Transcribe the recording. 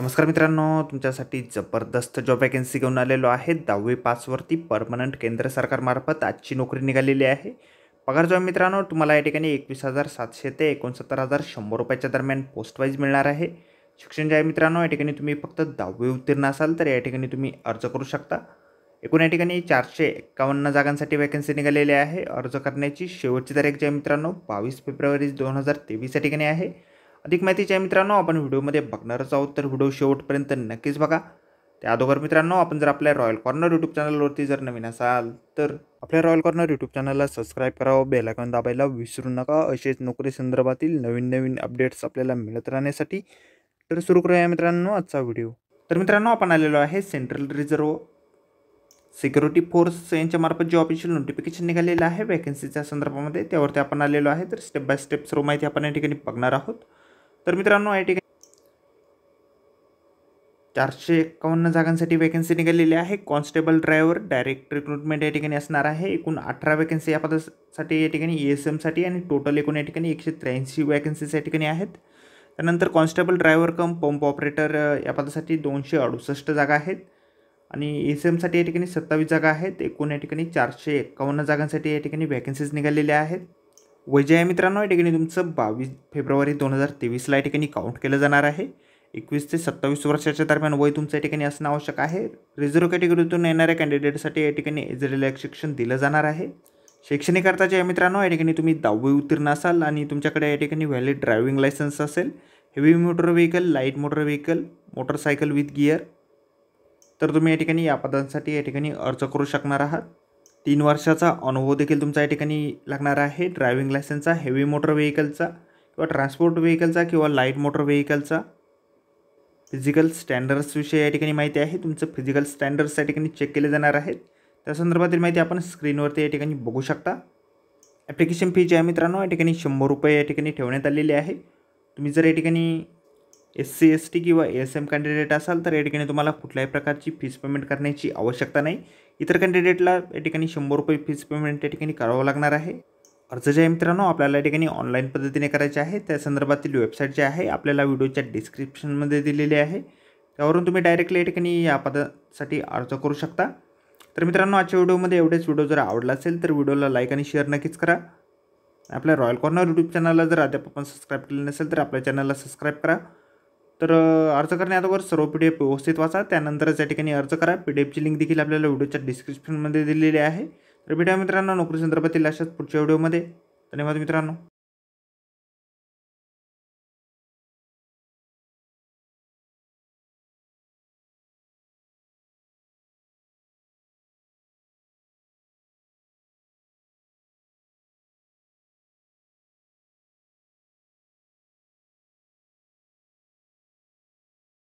नमस्कार मित्रांनो तुमच्यासाठी जबरदस्त जॉब वॅकन्सी घेऊन आलेलो आहे दहावी पाचवरती परमनंट केंद्र सरकारमार्फत आजची नोकरी निघालेली आहे पगार जो मित्रांनो तुम्हाला या ठिकाणी एकवीस हजार सातशे ते एकोणसत्तर हजार शंभर रुपयाच्या दरम्यान पोस्टवाईज मिळणार आहे शिक्षण जे आहे मित्रांनो या ठिकाणी तुम्ही फक्त दहावी उत्तीर्ण असाल तर या ठिकाणी तुम्ही अर्ज करू शकता एकूण या ठिकाणी चारशे एक्कावन्न जागांसाठी वॅकन्सी निघालेली आहे अर्ज करण्याची शेवटची तारीख जी आहे मित्रांनो बावीस फेब्रुवारी दोन हजार तेवीस या ठिकाणी आहे अधिक माहितीच्या आहे मित्रांनो आपण व्हिडिओमध्ये बघणारच आहोत तर व्हिडिओ शेवटपर्यंत नक्कीच बघा त्या अगोदर मित्रांनो आपण जर आपल्या रॉयल कॉर्नर यूट्यूब चॅनलवरती जर नवीन असाल तर आपल्या रॉयल कॉर्नर यूट्यूब चॅनलला सबस्क्राईब करावं बेलायकॉन दाबायला विसरू नका असेच नोकरी संदर्भातील नवीन नवीन अपडेट्स आपल्याला मिळत राहण्यासाठी तर सुरू करूया मित्रांनो आजचा व्हिडिओ तर मित्रांनो आपण आलेलो आहे सेंट्रल रिझर्व सिक्युरिटी फोर्स यांच्यामार्फत जे ऑफिशियल नोटिफिकेशन निघालेलं आहे वॅकन्सीच्या संदर्भामध्ये त्यावरती आपण आलेलो आहे तर स्टेप बाय स्टेप सर्व माहिती आपण या ठिकाणी बघणार आहोत तर मित्रांनो या ठिकाणी चारशे एक्कावन्न जागांसाठी वॅकन्सी निघालेली आहे कॉन्स्टेबल ड्रायव्हर डायरेक्ट रिक्रुटमेंट या ठिकाणी असणार आहे एकूण अठरा वॅकन्सी या पदासाठी या ठिकाणी ई एस एमसाठी आणि टोटल एकूण या ठिकाणी एकशे त्र्याऐंशी वॅकन्सीज या ठिकाणी आहेत त्यानंतर constable driver cum pump operator या पदासाठी दोनशे अडुसष्ट जागा आहेत आणि ई एस एमसाठी या ठिकाणी सत्तावीस जागा आहेत एकूण या ठिकाणी चारशे एक्कावन्न जागांसाठी या ठिकाणी वॅकन्सीज निघालेल्या आहेत वैजय मित्रांनो या ठिकाणी तुमचं बावीस फेब्रुवारी दोन हजार तेवीसला या ठिकाणी काउंट केलं जाणार आहे एकवीस ते सत्तावीस वर्षाच्या दरम्यान वय तुमचं या ठिकाणी असणं आवश्यक आहे रिझर्व्ह कॅटेगरीतून येणाऱ्या कॅन्डिडेटसाठी या ठिकाणी एज रिलॅक्सेशन दिलं जाणार आहे शैक्षणिक अर्थाच्या मित्रांनो या ठिकाणी तुम्ही दहावी उत्तीर्ण असाल आणि तुमच्याकडे या ठिकाणी व्हॅलिड ड्रायव्हिंग लायसन्स असेल heavy motor vehicle light motor vehicle motorcycle with gear तर तुम्ही या ठिकाणी या पदांसाठी या ठिकाणी अर्ज करू शकणार आहात तीन वर्षाचा अनुभव देखील तुमचा या ठिकाणी लागणार आहे ड्रायव्हिंग लायसन्सचा हेवी मोटर व्हेकलचा किंवा ट्रान्सपोर्ट व्हेकलचा किंवा लाईट मोटर व्हेकलचा फिजिकल स्टँडर्ड्सविषयी या ठिकाणी माहिती आहे तुमचं फिजिकल स्टँडर्ड्स या ठिकाणी चेक केले जाणार आहेत त्या संदर्भातील माहिती आपण स्क्रीनवरती या ठिकाणी बघू शकता ॲप्लिकेशन फी जी आहे मित्रांनो या ठिकाणी शंभर रुपये या ठिकाणी ठेवण्यात आलेली आहे तुम्ही जर या ठिकाणी एस सी एस टी किंवा एस एम कॅन्डिडेट असाल तर या ठिकाणी तुम्हाला कुठल्याही प्रकारची फीस पेमेंट करण्याची आवश्यकता नाही इतर कॅन्डिडेटला या ठिकाणी शंभर रुपये फीस पेमेंट या ठिकाणी करावं लागणार आहे अर्ज जे आहे मित्रांनो आपल्याला या ठिकाणी ऑनलाईन पद्धतीने करायचे आहे त्या संदर्भातील वेबसाईट जे आहे आपल्याला व्हिडिओच्या डिस्क्रिप्शनमध्ये दिलेली आहे त्यावरून तुम्ही डायरेक्टली या ठिकाणी या पदासाठी अर्ज करू शकता तर मित्रांनो आजच्या व्हिडिओमध्ये एवढेच व्हिडिओ जर आवडला असेल तर व्हिडिओला लाईक आणि शेअर नक्कीच करा आपल्या रॉयल कॉर्नर यूट्यूब चॅनलला जर अद्याप आपण सबस्क्राईब केले नसेल तर आपल्या चॅनलला सबस्क्राईब करा तर अर्ज अगोदर सर्व पी डी एफ व्यवस्थित वाचा त्यानंतर या ठिकाणी अर्ज करा पी डी एफची लिंक देखील आपल्याला व्हिडिओच्या डिस्क्रिप्शनमध्ये दिलेली आहे तर भेटा मित्रांनो नोकरी संदर्भातील अशाच पुढच्या व्हिडिओमध्ये धन्यवाद मित्रांनो